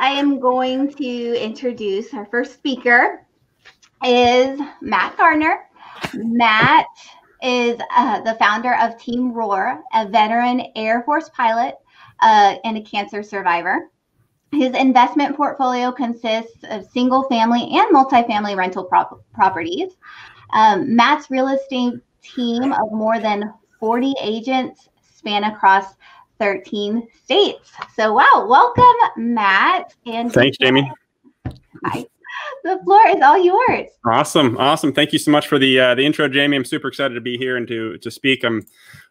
I am going to introduce our first speaker is Matt Garner. Matt is uh, the founder of Team Roar, a veteran Air Force pilot uh, and a cancer survivor. His investment portfolio consists of single family and multifamily rental prop- properties. Um, Matt's real estate team of more than 40 agents span across 13 states. So, wow, welcome, Matt. And thanks, Jamie. Hi. The floor is all yours. Awesome, awesome. Thank you so much for the uh, the intro, Jamie. I'm super excited to be here and to to speak. I'm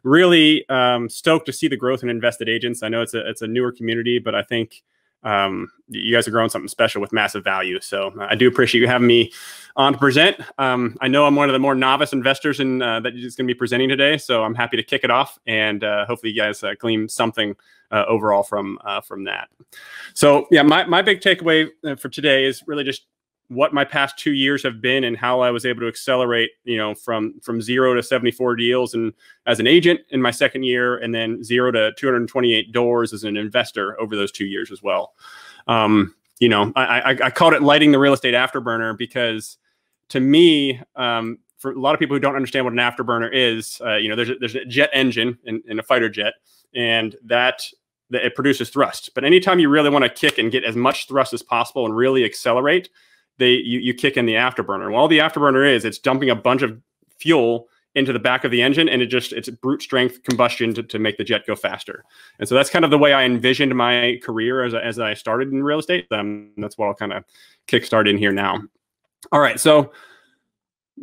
really um, stoked to see the growth in invested agents. I know it's a it's a newer community, but I think um, you guys are growing something special with massive value. So I do appreciate you having me on to present. Um, I know I'm one of the more novice investors in, uh, that is going to be presenting today, so I'm happy to kick it off and uh, hopefully you guys uh, glean something uh, overall from uh, from that. So yeah, my, my big takeaway uh, for today is really just what my past two years have been and how I was able to accelerate, you know, from from zero to 74 deals and as an agent in my second year, and then zero to 228 doors as an investor over those two years as well. Um, you know, I, I, I called it lighting the real estate afterburner because to me, um, for a lot of people who don't understand what an afterburner is, uh, you know, there's a, there's a jet engine in, in a fighter jet, and that that it produces thrust. But anytime you really want to kick and get as much thrust as possible and really accelerate, they you, you kick in the afterburner. Well, all the afterburner is it's dumping a bunch of fuel into the back of the engine and it just it's brute strength combustion to, to make the jet go faster and so that's kind of the way i envisioned my career as, as i started in real estate um, that's what i'll kind of kickstart in here now all right so a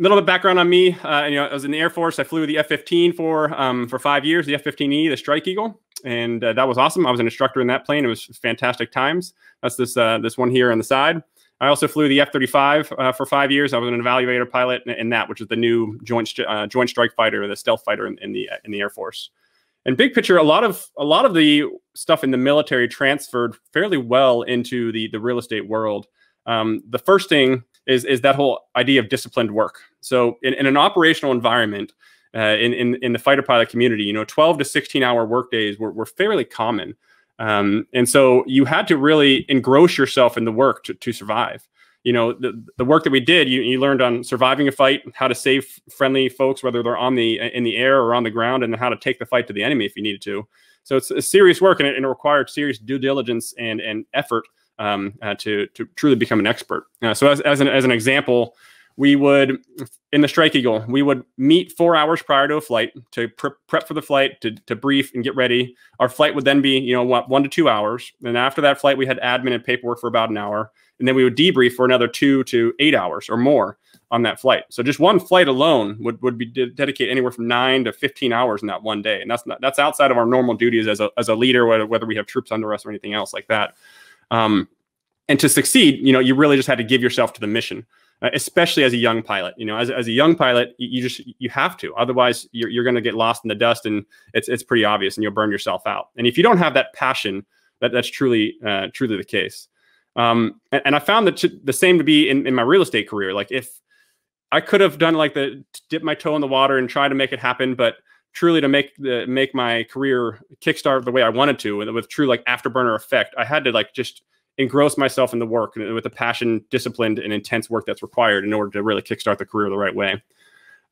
little bit background on me. Uh, you know, I was in the Air Force. I flew the F-15 for um, for five years, the F-15E, the Strike Eagle, and uh, that was awesome. I was an instructor in that plane. It was fantastic times. That's this uh, this one here on the side. I also flew the F-35 uh, for five years. I was an evaluator pilot in, in that, which is the new joint uh, joint strike fighter, the stealth fighter in, in, the in the Air Force. And big picture, a lot of a lot of the stuff in the military transferred fairly well into the the real estate world. Um, the first thing is is that whole idea of disciplined work. So in, in an operational environment, uh, in, in in the fighter pilot community, you know, 12 to 16 hour workdays were, were fairly common. Um, and so you had to really engross yourself in the work to, to survive. You know, the, the work that we did, you, you learned on surviving a fight, how to save friendly folks, whether they're on the in the air or on the ground, and how to take the fight to the enemy if you needed to. So it's, serious work, and it, and it required serious due diligence and and effort um, uh, to to truly become an expert. Uh, so as, as an as an example, we would in the strike eagle we would meet four hours prior to a flight to prep for the flight to, to brief and get ready our flight would then be you know one to two hours and after that flight we had admin and paperwork for about an hour and then we would debrief for another two to eight hours or more on that flight so just one flight alone would, would be de dedicate anywhere from nine to 15 hours in that one day and that's not that's outside of our normal duties as a, as a leader whether, whether we have troops under us or anything else like that um, and to succeed you know you really just had to give yourself to the mission uh, especially as a young pilot. You know, as, as a young pilot, you, just you have to. Otherwise, you're, you're going to get lost in the dust, and it's it's pretty obvious, and you'll burn yourself out. And if you don't have that passion, that that's truly uh, truly the case. Um, and, and, I found that the same to be in, in my real estate career. Like if I could have done like the dip my toe in the water and try to make it happen, but truly to make the make my career kickstart the way I wanted to, with, with true like afterburner effect, I had to like just engross myself in the work with the passion, disciplined, and intense work that's required in order to really kickstart the career the right way.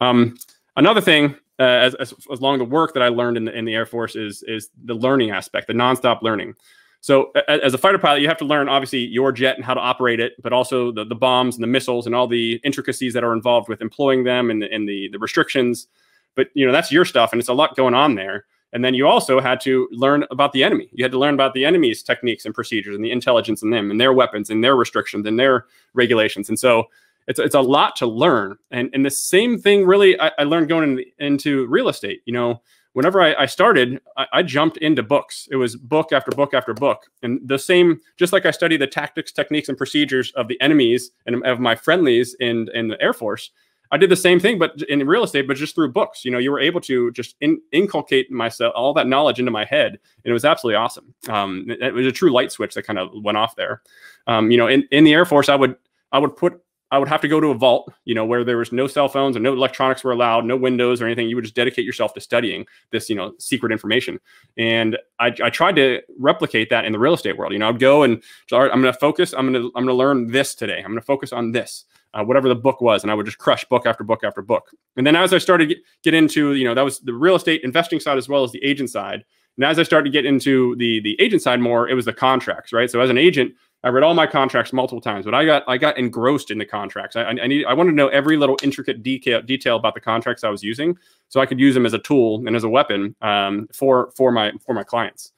Um, another thing, uh, as, as, along the work that I learned in the, in the Air Force is is the learning aspect, the nonstop learning. So as a fighter pilot, you have to learn obviously your jet and how to operate it, but also the, the bombs and the missiles and all the intricacies that are involved with employing them and, and the, the restrictions. But you know that's your stuff, and it's a lot going on there. And then you also had to learn about the enemy. You had to learn about the enemy's techniques and procedures and the intelligence in them and their weapons and their restrictions and their regulations. And so it's, it's a lot to learn. And, and the same thing really I, I learned going in, into real estate. You know, whenever I, I started, I, I, jumped into books. It was book after book after book. And the same, just like I studied the tactics, techniques, and procedures of the enemies and of my friendlies in, in the Air Force – I did the same thing, but in real estate, but just through books. You know, you were able to just in, inculcate myself all that knowledge into my head, and it was absolutely awesome. Um, it, it was a true light switch that kind of went off there. Um, you know, in in the Air Force, I would I would put I would have to go to a vault, you know, where there was no cell phones and no electronics were allowed, no windows or anything. You would just dedicate yourself to studying this, you know, secret information. And I, I tried to replicate that in the real estate world. You know, I'd go and all right, I'm going to focus. I'm going to I'm going to learn this today. I'm going to focus on this uh, whatever the book was, and I would just crush book after book after book. And then as I started get, get into, you know, that was the real estate investing side as well as the agent side. And as I started to get into the the agent side more, it was the contracts, right? So as an agent, I read all my contracts multiple times, but I got I got engrossed in the contracts. I, I, need I wanted to know every little intricate detail detail about the contracts I was using, so I could use them as a tool and as a weapon um, for for my for my clients.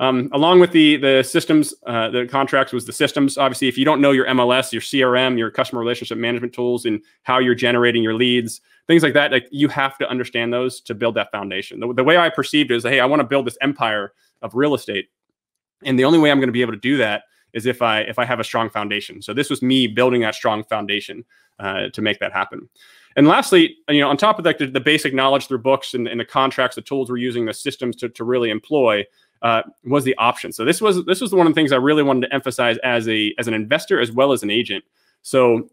Um, along with the the systems, uh, the contracts was the systems. Obviously, if you don't know your MLS, your CRM, your customer relationship management tools, and how you're generating your leads, things like that, like you have to understand those to build that foundation. The, the way I perceived is, hey, I want to build this empire of real estate, and the only way I'm going to be able to do that is if I if I have a strong foundation. So this was me building that strong foundation uh, to make that happen. And lastly, you know, on top of that, the, the basic knowledge through books and, and the contracts, the tools we're using, the systems to, to really employ uh, was the option. So this was this was one of the things I really wanted to emphasize as a as an investor as well as an agent. So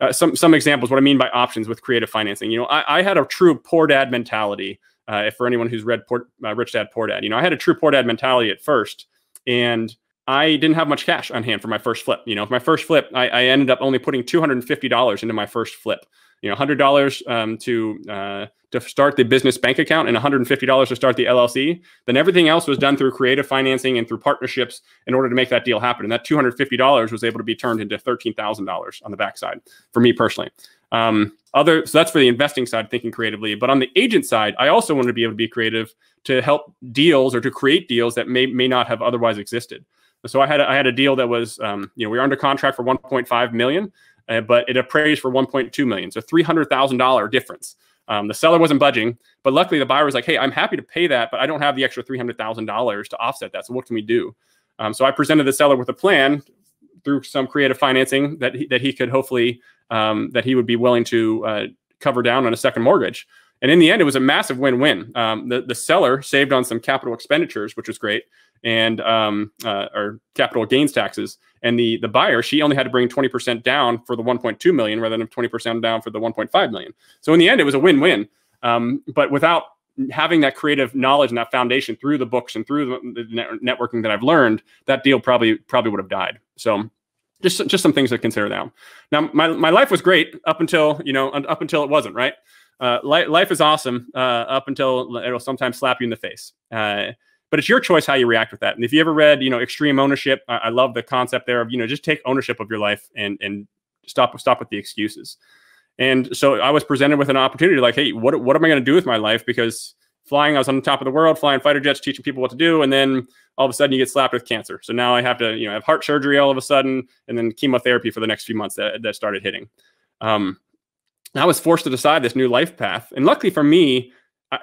uh, some some examples what I mean by options with creative financing. You know, I, I had a true poor dad mentality. Uh, if for anyone who's read Port, uh, Rich Dad Poor Dad, you know, I had a true poor dad mentality at first, and I didn't have much cash on hand for my first flip. You know, my first flip, I, I ended up only putting two hundred and fifty dollars into my first flip you know hundred dollars um, to uh, to start the business bank account and one hundred and fifty dollars to start the LLC. Then everything else was done through creative financing and through partnerships in order to make that deal happen. And that two hundred fifty dollars was able to be turned into thirteen thousand dollars on the backside for me personally. Um, other so that's for the investing side, thinking creatively. But on the agent side, I also wanted to be able to be creative to help deals or to create deals that may may not have otherwise existed. So I had a, I had a deal that was um, you know we were under contract for 1.5 million, uh, but it appraised for 1.2 million, so $300,000 difference. Um, the seller wasn't budging, but luckily the buyer was like, "Hey, I'm happy to pay that, but I don't have the extra three hundred thousand dollars to offset that. So what can we do?" Um, so I presented the seller with a plan through some creative financing that he, that he could hopefully um, that he would be willing to uh, cover down on a second mortgage. And in the end, it was a massive win-win. Um, the the seller saved on some capital expenditures, which was great, and um, uh, or capital gains taxes, and the the buyer, she only had to bring 20% down for the 1.2 million rather than 20% down for the 1.5 million. So in the end, it was a win-win. Um, but without having that creative knowledge and that foundation through the books and through the networking that I've learned, that deal probably probably would have died. So just just some things to consider now. Now my my life was great up until you know up until it wasn't right. Uh, li- life is awesome uh, up until it'll sometimes slap you in the face. Uh, but it's your choice how you react with that. And if you ever read, you know, Extreme Ownership, I, I love the concept there of you know just take ownership of your life and and stop stop with the excuses. And so I was presented with an opportunity like, hey, what what am I going to do with my life? Because flying, I was on the top of the world, flying fighter jets, teaching people what to do, and then all of a sudden you get slapped with cancer. So now I have to you know have heart surgery all of a sudden, and then chemotherapy for the next few months that that started hitting. Um, I was forced to decide this new life path, and luckily for me,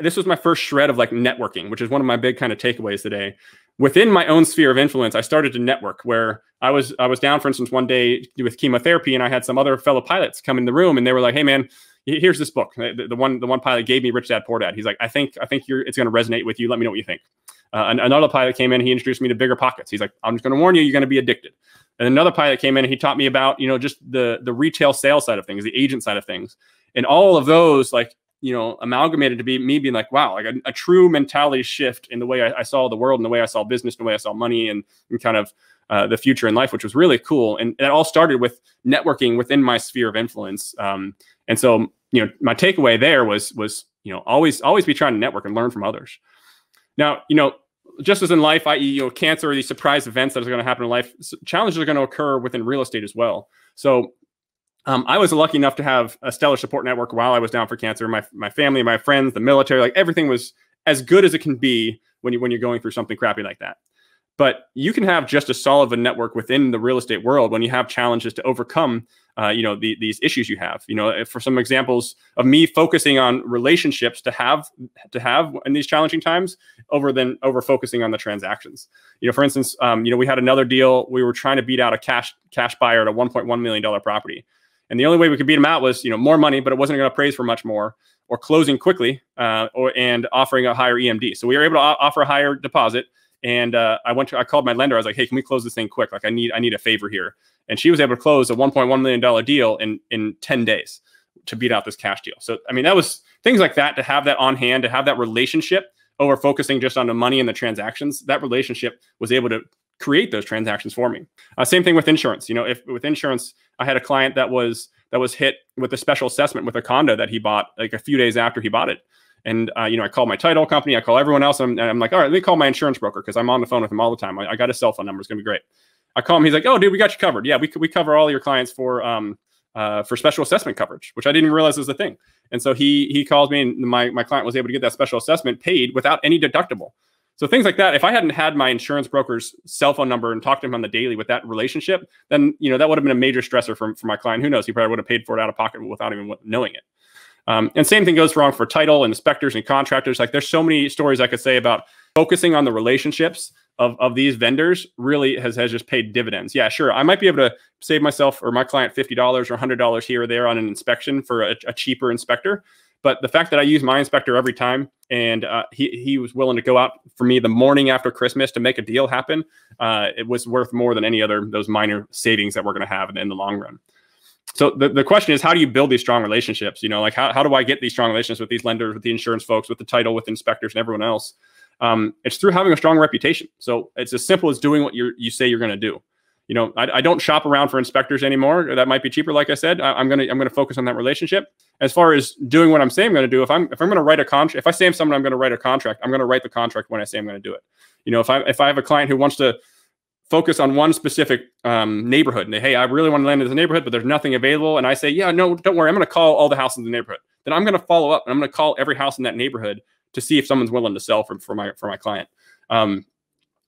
this was my first shred of like networking, which is one of my big kind of takeaways today. Within my own sphere of influence, I started to network where I was I was down, for instance, one day with chemotherapy, and I had some other fellow pilots come in the room, and they were like, "Hey, man." Here's this book. The, the one, the one pilot gave me Rich Dad Poor Dad. He's like, I think, I think you're, it's going to resonate with you. Let me know what you think. Uh, another pilot came in. He introduced me to bigger pockets. He's like, I'm just going to warn you, you're going to be addicted. And another pilot came in. and He taught me about you know just the the retail sales side of things, the agent side of things, and all of those like you know amalgamated to be me being like wow like a, a true mentality shift in the way I, I, saw the world and the way i saw business and the way i saw money and, and kind of uh, the future in life which was really cool and that all started with networking within my sphere of influence um, and so you know my takeaway there was was you know always always be trying to network and learn from others now you know just as in life i.e you know cancer or these surprise events that are going to happen in life challenges are going to occur within real estate as well so um, I was lucky enough to have a stellar support network while I was down for cancer. My my family, my friends, the military, like everything was as good as it can be when you when you're going through something crappy like that. But you can have just as solid a network within the real estate world when you have challenges to overcome. Uh, you know the, these issues you have. You know, for some examples of me focusing on relationships to have to have in these challenging times, over than over focusing on the transactions. You know, for instance, um, you know we had another deal. We were trying to beat out a cash cash buyer at a 1.1 million dollar property and the only way we could beat them out was, you know, more money, but it wasn't going to appraise for much more, or closing quickly, uh, or and offering a higher EMD. So we were able to offer a higher deposit. And uh, I went to, I called my lender. I was like, hey, can we close this thing quick? Like, I need, I need a favor here. And she was able to close a 1.1 million dollar deal in in 10 days to beat out this cash deal. So I mean, that was things like that to have that on hand, to have that relationship over focusing just on the money and the transactions. That relationship was able to create those transactions for me. Uh, same thing with insurance. You know, if with insurance, I had a client that was that was hit with a special assessment with a condo that he bought like a few days after he bought it. And uh, you know, I call my title company, I call everyone else, and I'm, I'm like, all right, let me call my insurance broker because I'm on the phone with him all the time. I, I, got his cell phone number; it's gonna be great. I call him, he's like, oh, dude, we got you covered. Yeah, we we cover all your clients for um uh, for special assessment coverage, which I didn't realize was a thing. And so he he called me, and my my client was able to get that special assessment paid without any deductible. So things like that. If I hadn't had my insurance broker's cell phone number and talked to him on the daily with that relationship, then you know that would have been a major stressor for, for my client. Who knows? He probably would have paid for it out of pocket without even knowing it. Um, and same thing goes wrong for title and inspectors and contractors. Like there's so many stories I could say about focusing on the relationships of, of these vendors really has, has just paid dividends. Yeah, sure. I might be able to save myself or my client $50 or $100 here or there on an inspection for a, a cheaper inspector. But the fact that I use my inspector every time, and uh, he he was willing to go out for me the morning after Christmas to make a deal happen, uh, it was worth more than any other those minor savings that we're going to have in, in the long run. So the, the question is, how do you build these strong relationships? You know, like how, how do I get these strong relationships with these lenders, with the insurance folks, with the title, with inspectors, and everyone else? Um, it's through having a strong reputation. So it's as simple as doing what you you say you're going to do you know, I, I, don't shop around for inspectors anymore. That might be cheaper. Like I said, I, am gonna I'm gonna focus on that relationship. As far as doing what I'm saying I'm gonna do, if I'm if I'm gonna write a contract, if I say someone I'm gonna write a contract, I'm gonna write the contract when I say I'm gonna do it. You know, if I if I have a client who wants to focus on one specific um, neighborhood and they, hey, I really want to land in this neighborhood, but there's nothing available, and I say, yeah, no, don't worry, I'm gonna call all the houses in the neighborhood. Then I'm gonna follow up and I'm gonna call every house in that neighborhood to see if someone's willing to sell for, for my for my client. Um,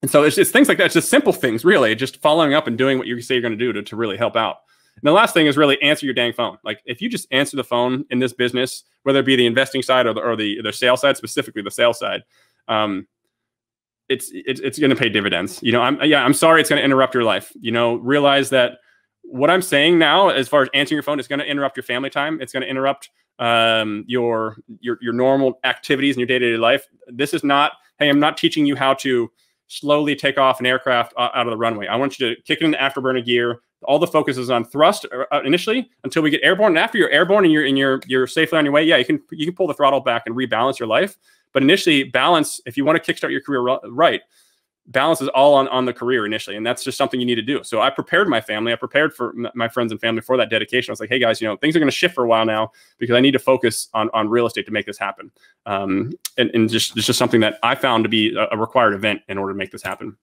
and so it's just things like that. It's just simple things, really, just following up and doing what you say you're going to do to, to really help out. And the last thing is really answer your dang phone. Like if you just answer the phone in this business, whether it be the investing side or the or the, the sales side, specifically the sales side, um, it's it's, it's going to pay dividends. You know, I'm yeah, I'm sorry, it's going to interrupt your life. You know, realize that what I'm saying now, as far as answering your phone, is going to interrupt your family time. It's going to interrupt um, your your your normal activities in your day to day life. This is not hey, I'm not teaching you how to slowly take off an aircraft uh, out of the runway. I want you to kick it in the afterburner gear. All the focus is on thrust uh, uh, initially until we get airborne. And after you're airborne and you're in your you're safely on your way, yeah, you can you can pull the throttle back and rebalance your life. But initially, balance if you want to kickstart your career right balance is all on, on the career initially. And that's just something you need to do. So I prepared my family. I prepared for my friends and family for that dedication. I was like, hey guys, you know, things are going to shift for a while now because I need to focus on, on real estate to make this happen. Um, and, and just, it's just something that I found to be a required event in order to make this happen.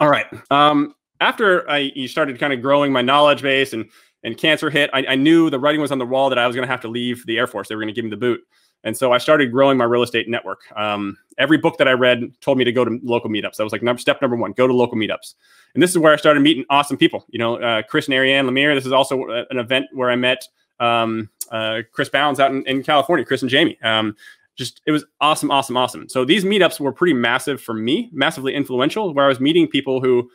All right. Um, after I you started kind of growing my knowledge base and, and cancer hit, I, I knew the writing was on the wall that I was going to have to leave the Air Force. They were going to give me the boot. And so I started growing my real estate network. Um, every book that I read told me to go to local meetups. That was like number, step number one: go to local meetups. And this is where I started meeting awesome people. You know, uh, Chris and Ariane Lemire. This is also uh, an event where I met um, uh, Chris Bounds out in, in, California. Chris and Jamie. Um, just it was awesome, awesome, awesome. So these meetups were pretty massive for me, massively influential. Where I was meeting people who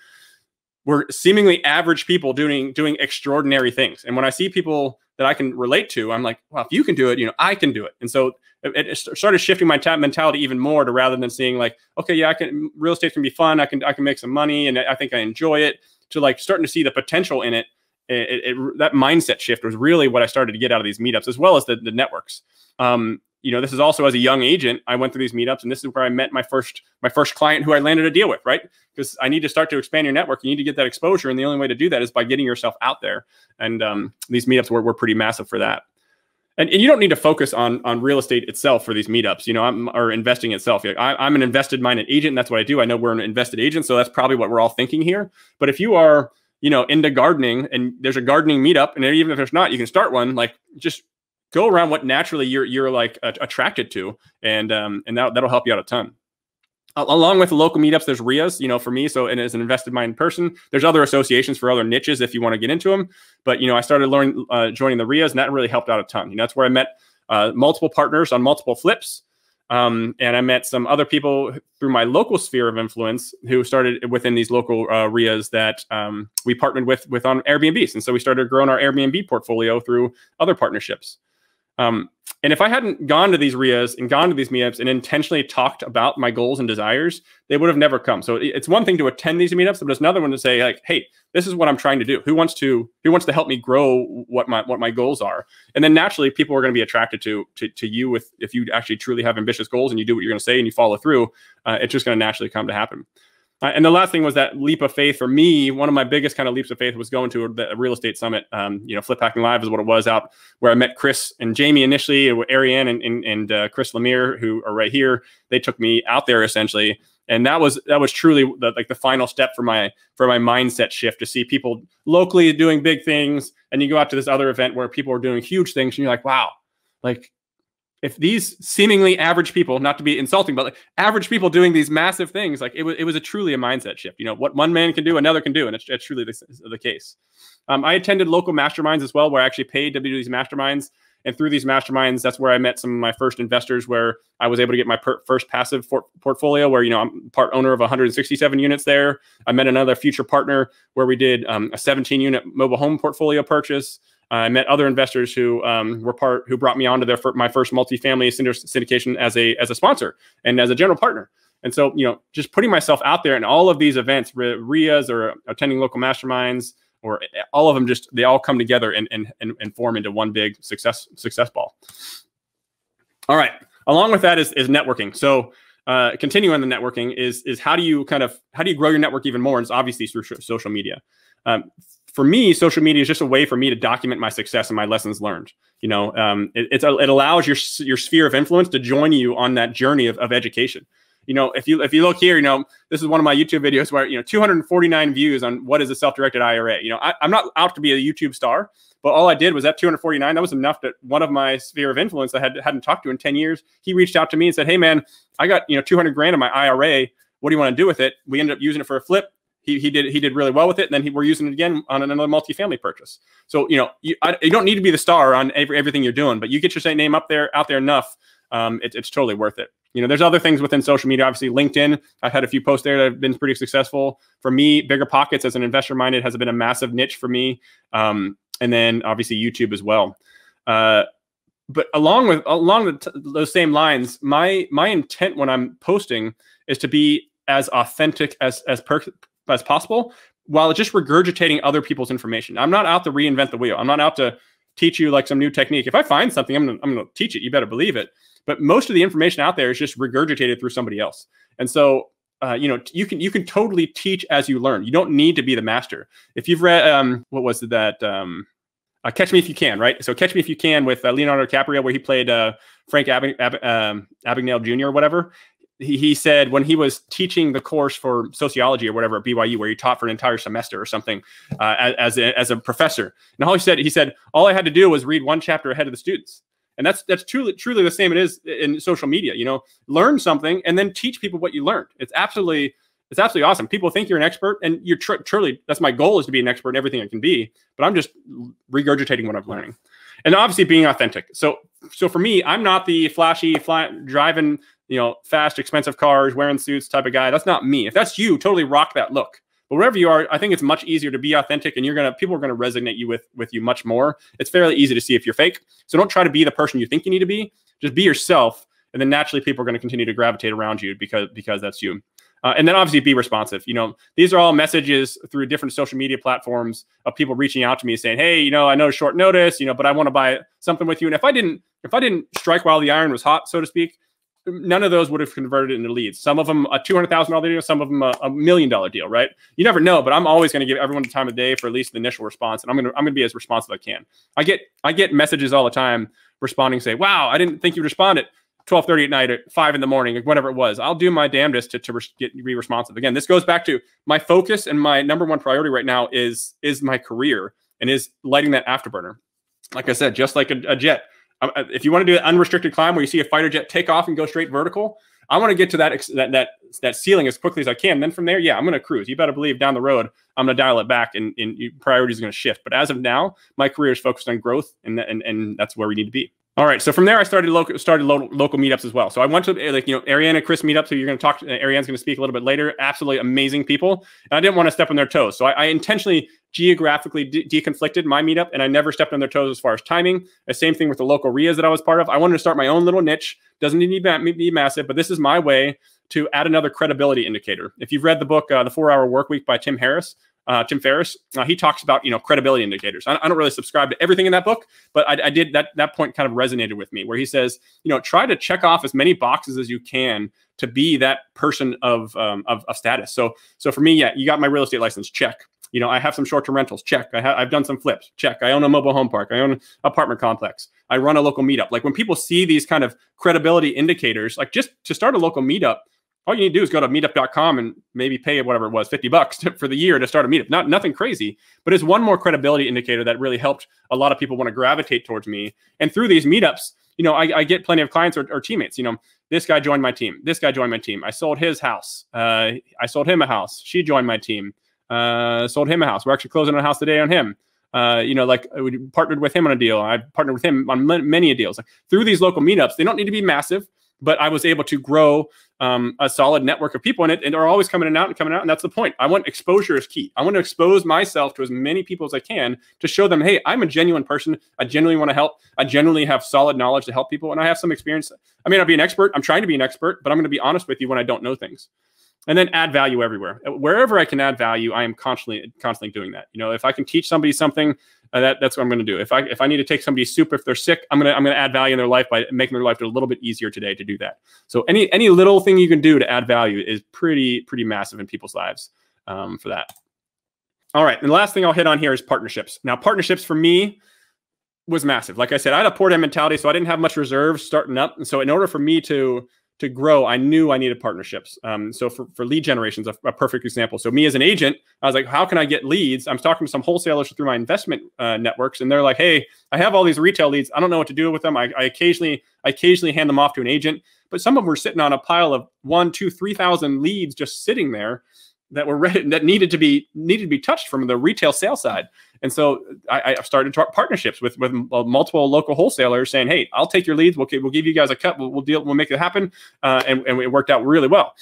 we're seemingly average people doing doing extraordinary things. And when I see people that I can relate to, I'm like, well, if you can do it, you know, I can do it. And so it, it started shifting my t- mentality even more to rather than seeing like, okay, yeah, I can real estate can be fun. I can I can make some money, and I think I enjoy it. To like starting to see the potential in it. It, it, it, that mindset shift was really what I started to get out of these meetups, as well as the, the networks. Um, you know, this is also as a young agent, I went through these meetups, and this is where I met my first my first client who I landed a deal with, right? Because I need to start to expand your network. You need to get that exposure, and the only way to do that is by getting yourself out there. And um, these meetups were, were pretty massive for that. And, and you don't need to focus on on real estate itself for these meetups, you know, I'm, or investing itself. Like, I, I'm an invested minded agent. That's what I do. I know we're an invested agent, so that's probably what we're all thinking here. But if you are you know into gardening and there's a gardening meetup and even if there's not you can start one like just go around what naturally you're you're like attracted to, and um, and that that'll help you out a ton. along with local meetups, there's RIAs, you know, for me. So, and as an invested mind person, there's other associations for other niches if you want to get into them. But you know, I started learning uh, joining the RIAs, and that really helped out a ton. You know, that's where I met uh, multiple partners on multiple flips. Um, and I met some other people through my local sphere of influence who started within these local uh, RIAs that um, we partnered with with on Airbnbs, and so we started growing our Airbnb portfolio through other partnerships. Um, and if I hadn't gone to these RIAs and gone to these meetups and intentionally talked about my goals and desires, they would have never come. So it's one thing to attend these meetups, but it's another one to say like, "Hey, this is what I'm trying to do. Who wants to who wants to help me grow what my what my goals are?" And then naturally, people are going to be attracted to to, to you if if you actually truly have ambitious goals and you do what you're going to say and you follow through. Uh, it's just going to naturally come to happen. Uh, and the last thing was that leap of faith for me. One of my biggest kind of leaps of faith was going to the real estate summit. Um, you know, Flip Hacking Live is what it was out where I met Chris and Jamie initially, uh, Ariane and and, and uh, Chris Lemire, who are right here. They took me out there essentially, and that was that was truly the, like the final step for my for my mindset shift to see people locally doing big things, and you go out to this other event where people are doing huge things, and you're like, wow, like if these seemingly average people, not to be insulting, but like average people doing these massive things, like it was, it was a truly a mindset shift. You know, what one man can do, another can do, and it's, it's truly the, the case. Um, I attended local masterminds as well, where I actually paid to do these masterminds, and through these masterminds, that's where I met some of my first investors, where I was able to get my per- first passive for- portfolio, where you know I'm part owner of 167 units there. I met another future partner where we did um, a 17 unit mobile home portfolio purchase. I met other investors who um, were part who brought me onto their my first multifamily syndication as a as a sponsor and as a general partner. And so, you know, just putting myself out there in all of these events, RIAs or attending local masterminds, or eh, all of them, just they all come together and and and form into one big success success ball. All right. Along with that is is networking. So uh, continuing on the networking is is how do you kind of how do you grow your network even more? And it's obviously through social media. Um, for me, social media is just a way for me to document my success and my lessons learned. You know, um, it, a, it allows your your sphere of influence to join you on that journey of, of education. You know, if you if you look here, you know, this is one of my YouTube videos where you know 249 views on what is a self-directed IRA. You know, I, I'm not out to be a YouTube star, but all I did was that 249. That was enough that one of my sphere of influence I had hadn't talked to in 10 years, he reached out to me and said, "Hey man, I got you know 200 grand in my IRA. What do you want to do with it?" We ended up using it for a flip he, he did he did really well with it, and then he, we're using it again on another multifamily purchase. So you know you, I, you don't need to be the star on every, everything you're doing, but you get your name up there out there enough, um, it, it's totally worth it. You know, there's other things within social media. Obviously, LinkedIn. I've had a few posts there that have been pretty successful for me. Bigger pockets as an investor minded has been a massive niche for me, um, and then obviously YouTube as well. Uh, but along with along those same lines, my my intent when I'm posting is to be as authentic as as per as possible while just regurgitating other people's information. I'm not out to reinvent the wheel. I'm not out to teach you like some new technique. If I find something, I'm gonna, I'm gonna teach it. You better believe it. But most of the information out there is just regurgitated through somebody else. And so, uh, you know, you can you can totally teach as you learn. You don't need to be the master. If you've read, um, what was it that? Um, uh, Catch Me If You Can, right? So Catch Me If You Can with uh, Leonardo DiCaprio, where he played uh, Frank Ab- Ab- um, Abagnale Jr. or whatever he, said when he was teaching the course for sociology or whatever at BYU, where he taught for an entire semester or something uh, as, a, as a professor. And all he said, he said, all I had to do was read one chapter ahead of the students. And that's that's truly truly the same it is in social media. You know, learn something and then teach people what you learned. It's absolutely it's absolutely awesome. People think you're an expert, and you're tr- truly that's my goal is to be an expert in everything I can be. But I'm just regurgitating what I'm learning, and obviously being authentic. So so for me, I'm not the flashy fly, driving you know, fast, expensive cars, wearing suits type of guy. That's not me. If that's you, totally rock that look. But wherever you are, I think it's much easier to be authentic, and you're gonna people are gonna resonate you with with you much more. It's fairly easy to see if you're fake. So don't try to be the person you think you need to be. Just be yourself, and then naturally people are gonna continue to gravitate around you because because that's you. Uh, and then obviously be responsive. You know, these are all messages through different social media platforms of people reaching out to me saying, "Hey, you know, I know short notice, you know, but I want to buy something with you." And if I didn't, if I didn't strike while the iron was hot, so to speak, none of those would have converted into leads. Some of them a two hundred thousand dollar deal, some of them a, a million dollar deal, right? You never know, but I'm always going to give everyone the time of day for at least the initial response, and I'm gonna I'm gonna be as responsive as I can. I get I get messages all the time responding, say, "Wow, I didn't think you responded." 12:30 at night, at five in the morning, whatever it was. I'll do my damnedest to, to re- get be responsive. Again, this goes back to my focus and my number one priority right now is is my career and is lighting that afterburner. Like I said, just like a, a jet, uh, uh, if you want to do an unrestricted climb where you see a fighter jet take off and go straight vertical, I want to get to that that that that ceiling as quickly as I can. then from there, yeah, I'm going to cruise. You better believe down the road, I'm going to dial it back, and, and priorities are going to shift. But as of now, my career is focused on growth, and and and that's where we need to be. All right. So from there, I started local started lo local meetups as well. So I went to eh, like you know Ariana Chris meetups. So you're going to talk to? Eh, Ariana's going to speak a little bit later. Absolutely amazing people. And I didn't want to step on their toes, so I, I intentionally geographically de deconflicted my meetup, and I never stepped on their toes as far as timing. The same thing with the local RIAs that I was part of. I wanted to start my own little niche. Doesn't need to be, be massive, but this is my way to add another credibility indicator. If you've read the book, uh, The Four Hour Work Week by Tim Harris, uh, Tim Ferriss. Uh, he talks about you know credibility indicators. I, I, don't really subscribe to everything in that book, but I, I, did that that point kind of resonated with me, where he says you know try to check off as many boxes as you can to be that person of um, of, of status. So so for me, yeah, you got my real estate license, check. You know, I have some short-term rentals. Check. I have done some flips. Check. I own a mobile home park. I own an apartment complex. I run a local meetup. Like when people see these kind of credibility indicators, like just to start a local meetup, all you need to do is go to meetup.com and maybe pay whatever it was, 50 bucks to, for the year to start a meetup. Not nothing crazy, but it's one more credibility indicator that really helped a lot of people want to gravitate towards me. And through these meetups, you know, I, I get plenty of clients or, or, teammates. You know, this guy joined my team. This guy joined my team. I sold his house. Uh, I sold him a house. She joined my team. Uh, sold him a house. We're actually closing on a house today on him. Uh, you know, like uh, we partnered with him on a deal. I partnered with him on many deals. Like, through these local meetups, they don't need to be massive but I was able to grow um, a solid network of people in it and are always coming and out and coming out. And that's the point. I want exposure is key. I want to expose myself to as many people as I can to show them, hey, I'm a genuine person. I genuinely want to help. I genuinely have solid knowledge to help people. And I have some experience. I may not be an expert. I'm trying to be an expert, but I'm going to be honest with you when I don't know things and then add value everywhere. Uh, wherever I can add value, I am constantly constantly doing that. You know, if I can teach somebody something, uh, that that's what I'm going to do. If I if I need to take somebody's soup if they're sick, I'm gonna I'm gonna add value in their life by making their life a little bit easier today to do that. So any any little thing you can do to add value is pretty pretty massive in people's lives um, for that. All right, and the last thing I'll hit on here is partnerships. Now partnerships for me was massive. Like I said, I had a poor dad mentality, so I didn't have much reserves starting up. And so in order for me to to grow, I knew I needed partnerships. Um, so for, for lead generations, a, a, perfect example. So me as an agent, I was like, how can I get leads? I'm talking to some wholesalers through my investment uh, networks, and they're like, hey, I have all these retail leads. I don't know what to do with them. I, I occasionally I occasionally hand them off to an agent, but some of them were sitting on a pile of one, two, three thousand leads just sitting there that were ready, that needed to be needed to be touched from the retail sale side. And so I, I started partnerships with with uh, multiple local wholesalers, saying, "Hey, I'll take your leads. We'll, we'll give you guys a cut. We'll, we'll deal. We'll make it happen." Uh, and, and it worked out really well.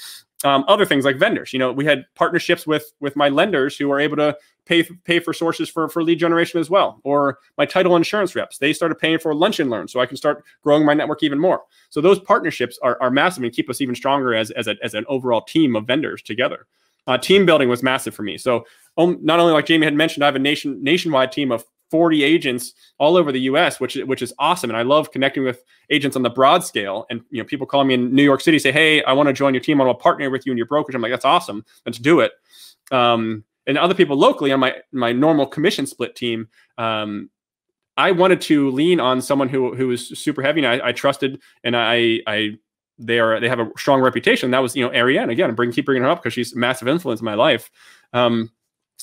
Um, other things like vendors. You know, we had partnerships with with my lenders who were able to pay pay for sources for for lead generation as well. Or my title insurance reps, they started paying for lunch and learn, so I can start growing my network even more. So those partnerships are are massive and keep us even stronger as as, a, as an overall team of vendors together. Uh, team building was massive for me. So um, not only like Jamie had mentioned, I have a nation nationwide team of 40 agents all over the U.S., which which is awesome, and I love connecting with agents on the broad scale. And you know, people call me in New York City, say, "Hey, I want to join your team. I want to partner with you and your brokerage." I'm like, "That's awesome. Let's do it." Um, and other people locally on my my normal commission split team, um, I wanted to lean on someone who who was super heavy and I, I trusted and I I they are they have a strong reputation. That was you know Ariane again. Bring keep bringing her up because she's a massive influence in my life. Um,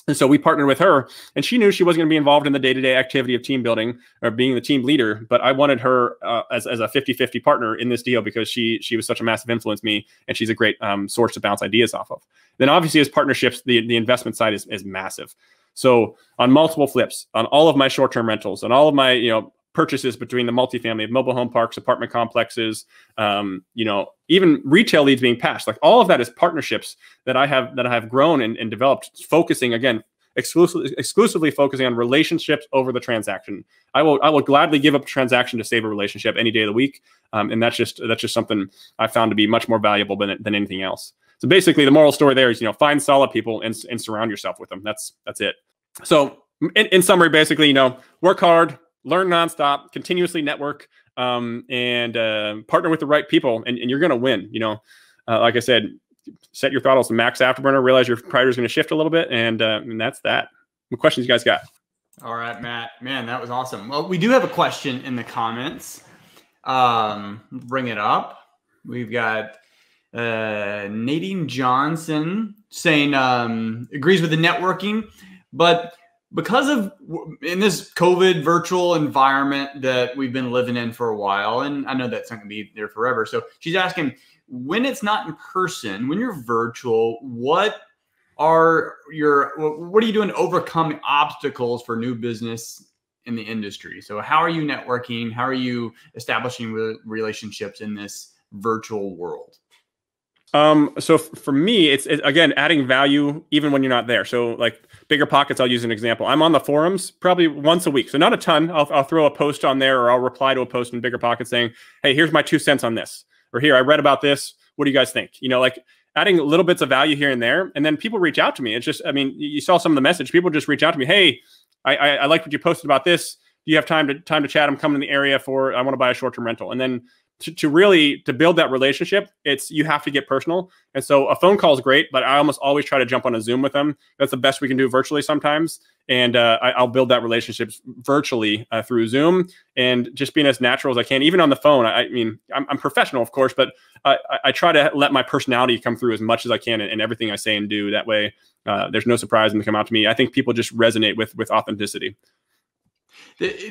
and so we partnered with her, and she knew she wasn't going to be involved in the day to day activity of team building or being the team leader. But I wanted her uh, as, as a 50 50 partner in this deal because she she was such a massive influence me, and she's a great um, source to bounce ideas off of. Then, obviously, as partnerships, the, the investment side is, is massive. So, on multiple flips, on all of my short term rentals, on all of my, you know, purchases between the multifamily of mobile home parks, apartment complexes, um, you know, even retail leads being passed. Like all of that is partnerships that I have that I have grown and, and developed, focusing again exclusively exclusively focusing on relationships over the transaction. I will I will gladly give up a transaction to save a relationship any day of the week, um, and that's just that's just something I found to be much more valuable than than anything else. So basically, the moral story there is you know find solid people and and surround yourself with them. That's that's it. So in, in, summary, basically, you know, work hard, learn nonstop, continuously network, um, and uh, partner with the right people, and, and you're going to win. You know, uh, like I said, set your throttles to max afterburner. Realize your priority is going to shift a little bit, and uh, and that's that. What questions you guys got? All right, Matt. Man, that was awesome. Well, we do have a question in the comments. Um, bring it up. We've got uh, Nadine Johnson saying um, agrees with the networking, but because of in this COVID virtual environment that we've been living in for a while, and I know that's not going to be there forever. So she's asking when it's not in person, when you're virtual, what are your what are you doing to overcome obstacles for new business in the industry? So how are you networking? How are you establishing relationships in this virtual world? Um, so f- for me, it's it, again adding value even when you're not there. So like bigger pockets, I'll use an example. I'm on the forums probably once a week, so not a ton. I'll, I'll throw a post on there, or I'll reply to a post in bigger pockets saying, "Hey, here's my two cents on this," or "Here, I read about this. What do you guys think?" You know, like adding little bits of value here and there, and then people reach out to me. It's just, I mean, you saw some of the message. People just reach out to me. Hey, I, I, I like what you posted about this. Do you have time to time to chat? I'm coming to the area for I want to buy a short term rental, and then to, to really to build that relationship it's you have to get personal and so a phone call is great but i almost always try to jump on a zoom with them that's the best we can do virtually sometimes and uh, I, will build that relationship virtually uh, through zoom and just being as natural as i can even on the phone i, I mean I'm, I'm, professional of course but I, I, try to let my personality come through as much as i can in, in everything i say and do that way uh, there's no surprise when they come out to me i think people just resonate with with authenticity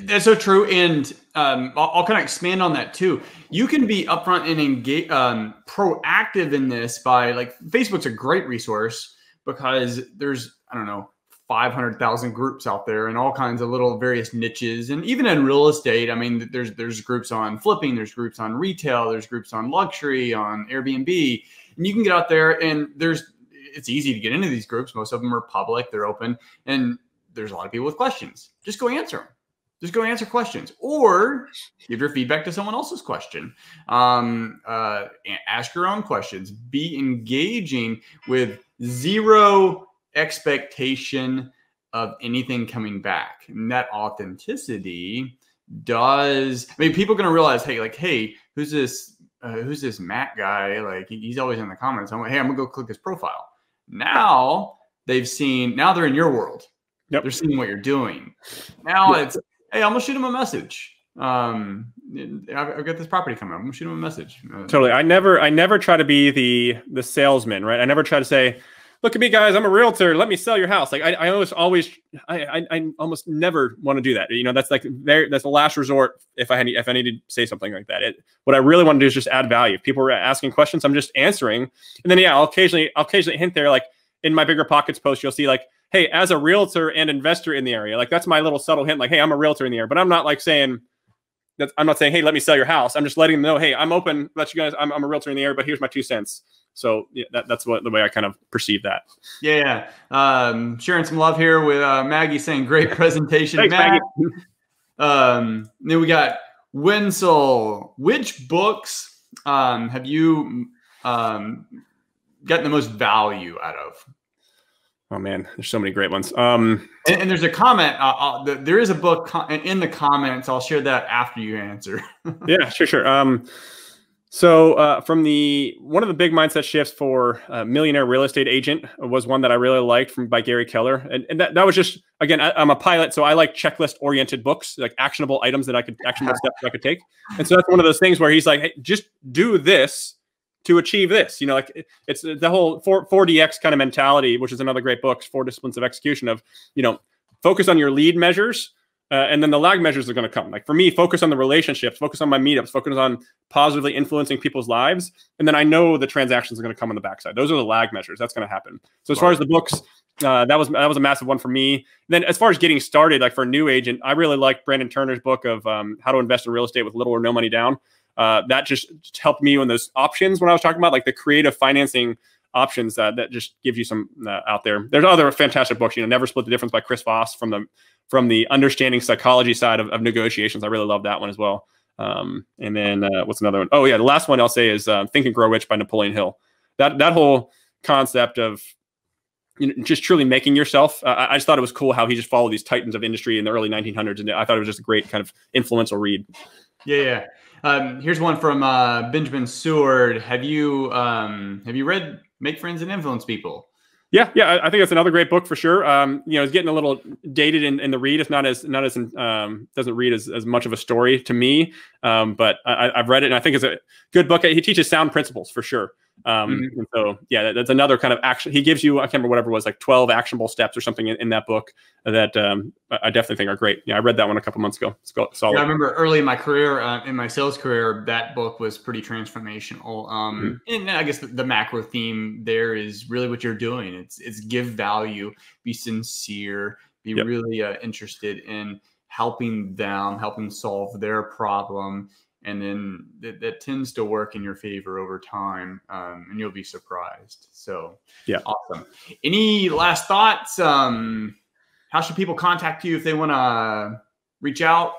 that's so true, and um, I'll, I'll kind of expand on that too. You can be upfront and engage, um, proactive in this by like Facebook's a great resource because there's I don't know 500,000 groups out there and all kinds of little various niches and even in real estate I mean there's there's groups on flipping there's groups on retail there's groups on luxury on Airbnb and you can get out there and there's it's easy to get into these groups most of them are public they're open and there's a lot of people with questions just go answer them just go answer questions or give your feedback to someone else's question um, uh, ask your own questions be engaging with zero expectation of anything coming back and that authenticity does i mean people are going to realize hey like hey who's this uh, who's this matt guy like he's always in the comments i'm like hey i'm gonna go click his profile now they've seen now they're in your world Yep. They're seeing what you're doing. Now it's hey, I'm gonna shoot him a message. Um, I've, got this property coming. I'm gonna shoot him a message. Uh, totally. I never, I never try to be the the salesman, right? I never try to say, look at me, guys. I'm a realtor. Let me sell your house. Like I, I almost always, I, I, I almost never want to do that. You know, that's like very, that's the last resort. If I had, if I need to say something like that, it, what I really want to do is just add value. If people are asking questions, I'm just answering. And then yeah, I'll occasionally, I'll occasionally hint there, like in my bigger pockets post, you'll see like hey, as a realtor and investor in the area, like that's my little subtle hint, like, hey, I'm a realtor in the area, but I'm not like saying that I'm not saying, hey, let me sell your house. I'm just letting them know, hey, I'm open, let you guys, I'm, I'm a realtor in the area, but here's my two cents. So yeah, that, that's what the way I kind of perceive that. Yeah, um, sharing some love here with uh, Maggie saying great presentation, Thanks, Maggie. Um, then we got Winsel. Which books um, have you um, gotten the most value out of? Oh man, there's so many great ones. Um, and, and there's a comment. Uh, uh there is a book in the comments. I'll share that after you answer. yeah, sure, sure. Um, so uh, from the one of the big mindset shifts for uh, millionaire real estate agent was one that I really liked from by Gary Keller, and, and that, that was just again I, am a pilot, so I like checklist oriented books, like actionable items that I could actionable steps I could take, and so that's one of those things where he's like, hey, just do this to achieve this. You know, like it's the whole 4, 4DX kind of mentality, which is another great book, Four Disciplines of Execution, of, you know, focus on your lead measures. Uh, and then the lag measures are going to come. Like for me, focus on the relationships, focus on my meetups, focus on positively influencing people's lives, and then I know the transactions are going to come on the backside. Those are the lag measures. That's going to happen. So as far as the books, uh, that was that was a massive one for me. then as far as getting started, like for a new agent, I really like Brandon Turner's book of um, How to Invest in Real Estate with Little or No Money Down uh, that just helped me on those options when I was talking about like the creative financing options that that just gives you some uh, out there. There's other fantastic books, you know, Never Split the Difference by Chris Voss from the from the understanding psychology side of, of negotiations. I really love that one as well. Um, and then uh, what's another one? Oh yeah, the last one I'll say is uh, Think and Grow Rich by Napoleon Hill. That that whole concept of you know, just truly making yourself. Uh, I just thought it was cool how he just followed these titans of industry in the early 1900s, and I thought it was just a great kind of influential read. Yeah, yeah. Um, here's one from uh, Benjamin Seward. Have you um, have you read Make Friends and Influence People? Yeah, yeah, I think that's another great book for sure. Um, you know, it's getting a little dated in, in, the read. It's not as not as um, doesn't read as, as much of a story to me. Um, but I, have read it, and I think it's a good book. He teaches sound principles for sure. Um, mm-hmm. and so yeah, that, that's another kind of action. He gives you I can't remember whatever was like twelve actionable steps or something in, in that book that um, I definitely think are great. Yeah, I read that one a couple months ago. Solid. Yeah, I remember early in my career, uh, in my sales career, that book was pretty transformational. Um, mm-hmm. And I guess the, the, macro theme there is really what you're doing. It's it's give value, be sincere, be yep. really uh, interested in helping them, helping solve their problem and then that, that tends to work in your favor over time um, and you'll be surprised so yeah awesome any last thoughts um, how should people contact you if they want to reach out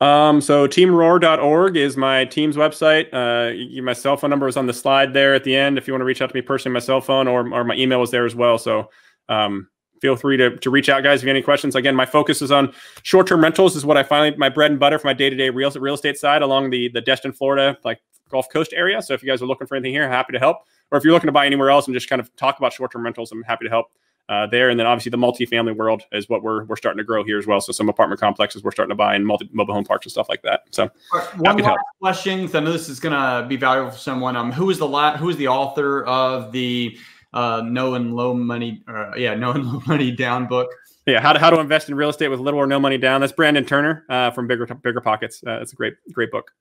um, so teamroar.org is my team's website. Uh, you, my cell phone number is on the slide there at the end. If you want to reach out to me personally, my cell phone or, or my email is there as well. So, um, feel free to, to reach out, guys, if you have any questions. Again, my focus is on short term rentals, is what I finally, my bread and butter for my day to day real real estate side along the, the Destin, Florida, like Gulf Coast area. So if you guys are looking for anything here, happy to help. Or if you're looking to buy anywhere else and just kind of talk about short term rentals, I'm happy to help. Uh, there. And then obviously the multifamily world is what we're we're starting to grow here as well. So some apartment complexes we're starting to buy and multi mobile home parks and stuff like that. So right, one last help. question, I know this is going to be valuable for someone. Um, who is the la- who is the author of the uh, no and low money, uh, yeah, no and low money down book. Yeah, how to, how to invest in real estate with little or no money down. That's Brandon Turner uh, from Bigger Bigger Pockets. Uh, it's a great great book.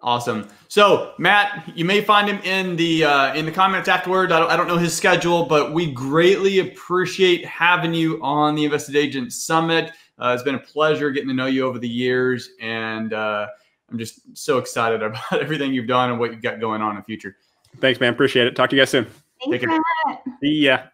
Awesome. So Matt, you may find him in the uh, in the comments afterward. I don't, I don't know his schedule, but we greatly appreciate having you on the Invested Agent Summit. Uh, it's been a pleasure getting to know you over the years, and uh, I'm just so excited about everything you've done and what you've got going on in the future. Thanks, man. Appreciate it. Talk to you guys soon they could, that. yeah,